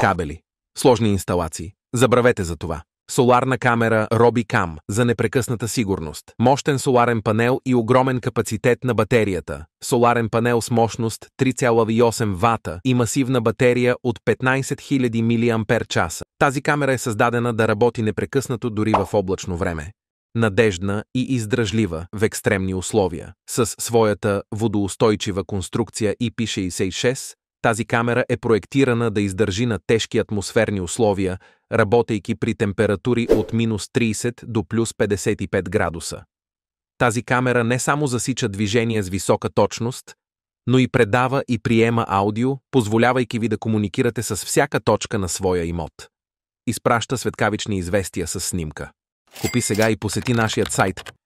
Кабели. Сложни инсталации. Забравете за това. Соларна камера Robicam за непрекъсната сигурност. Мощен соларен панел и огромен капацитет на батерията. Соларен панел с мощност 3,8 вата и масивна батерия от 15 000 мАч. Тази камера е създадена да работи непрекъснато дори в облачно време надежна и издръжлива в екстремни условия. С своята водоустойчива конструкция IP66 тази камера е проектирана да издържи на тежки атмосферни условия, работейки при температури от минус 30 до плюс 55 градуса. Тази камера не само засича движение с висока точност, но и предава и приема аудио, позволявайки ви да комуникирате с всяка точка на своя имот. Изпраща светкавични известия с снимка. Купи сега и посети нашия сайт